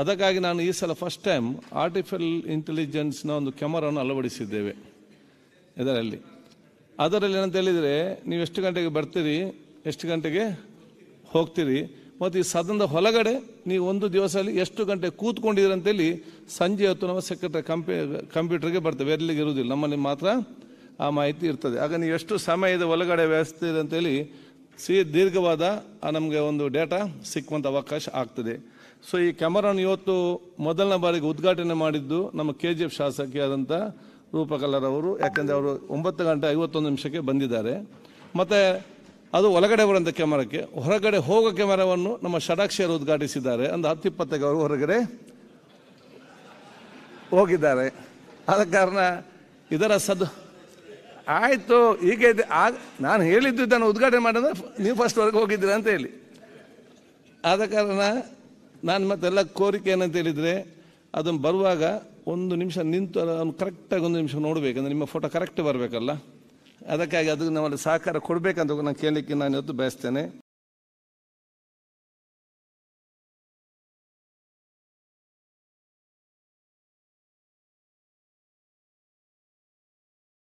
ಅದಕ್ಕಾಗಿ ನಾನು ಈ ಸಲ ಫಸ್ಟ್ ಟೈಮ್ ಆರ್ಟಿಫಿಷಿಯಲ್ ಇಂಟೆಲಿಜೆನ್ಸ್ನ ಒಂದು ಕ್ಯಾಮರಾವನ್ನು ಅಳವಡಿಸಿದ್ದೇವೆ ಇದರಲ್ಲಿ ಅದರಲ್ಲಿ ಏನಂತ ಹೇಳಿದರೆ ನೀವು ಎಷ್ಟು ಗಂಟೆಗೆ ಬರ್ತೀರಿ ಎಷ್ಟು ಗಂಟೆಗೆ ಹೋಗ್ತೀರಿ ಮತ್ತು ಈ ಸದನದ ಹೊಲಗಡೆ ನೀವು ಒಂದು ದಿವಸದಲ್ಲಿ ಎಷ್ಟು ಗಂಟೆ ಕೂತ್ಕೊಂಡಿದ್ದೀರಿ ಅಂತೇಳಿ ಸಂಜೆ ಹೊತ್ತು ನಮ್ಮ ಸೆಕ್ರೆಟರಿ ಕಂಪ್ಯೂ ಕಂಪ್ಯೂಟರ್ಗೆ ಬರ್ತೇವೆ ಎಲ್ಲಿಗೆ ಇರುವುದಿಲ್ಲ ನಮ್ಮಲ್ಲಿ ಮಾತ್ರ ಆ ಮಾಹಿತಿ ಇರ್ತದೆ ಆಗ ನೀವು ಎಷ್ಟು ಸಮಯದ ಒಳಗಡೆ ವ್ಯವಸ್ಥೆ ಇದೆ ಅಂತೇಳಿ ಸಿ ದೀರ್ಘವಾದ ನಮಗೆ ಒಂದು ಡೇಟಾ ಸಿಕ್ಕುವಂಥ ಅವಕಾಶ ಆಗ್ತದೆ ಸೊ ಈ ಕ್ಯಾಮರಾನ ಇವತ್ತು ಮೊದಲನೇ ಬಾರಿಗೆ ಉದ್ಘಾಟನೆ ಮಾಡಿದ್ದು ನಮ್ಮ ಕೆ ಜಿ ಎಫ್ ಶಾಸಕಿಯಾದಂಥ ರೂಪಕಲರವರು ಯಾಕೆಂದರೆ ಅವರು ಒಂಬತ್ತು ಗಂಟೆ ಐವತ್ತೊಂದು ನಿಮಿಷಕ್ಕೆ ಬಂದಿದ್ದಾರೆ ಮತ್ತು ಅದು ಒಳಗಡೆ ಬರುವಂಥ ಕ್ಯಾಮರಾಕ್ಕೆ ಹೊರಗಡೆ ಹೋಗೋ ಕ್ಯಾಮರಾವನ್ನು ನಮ್ಮ ಷಡಾಕ್ಷಿಯರು ಉದ್ಘಾಟಿಸಿದ್ದಾರೆ ಅಂದ ಹತ್ತು ಇಪ್ಪತ್ತೈದು ಅವರು ಹೊರಗಡೆ ಹೋಗಿದ್ದಾರೆ ಆದ ಕಾರಣ ಇದರ ಸದ್ ಆಯಿತು ಈಗ ಆಗ ನಾನು ಹೇಳಿದ್ದು ಇದನ್ನು ಉದ್ಘಾಟನೆ ಮಾಡಿದ್ರೆ ನೀವು ಫಸ್ಟ್ವರೆಗೆ ಹೋಗಿದ್ದೀರಾ ಅಂತ ಹೇಳಿ ಆದ ಕಾರಣ ನಾನು ಮತ್ತೆಲ್ಲ ಕೋರಿಕೆ ಏನಂತ ಹೇಳಿದರೆ ಅದನ್ನು ಬರುವಾಗ ಒಂದು ನಿಮಿಷ ನಿಂತು ಅದನ್ನು ಕರೆಕ್ಟಾಗಿ ಒಂದು ನಿಮಿಷ ನೋಡಬೇಕು ಅಂದರೆ ನಿಮ್ಮ ಫೋಟೋ ಕರೆಕ್ಟ್ ಬರಬೇಕಲ್ಲ ಅದಕ್ಕಾಗಿ ಅದಕ್ಕೆ ನಮ್ಮಲ್ಲಿ ಸಹಕಾರ ಕೊಡಬೇಕಂತ ನಾನು ಕೇಳಲಿಕ್ಕೆ ನಾನು ಇವತ್ತು ಬಯಸ್ತೇನೆ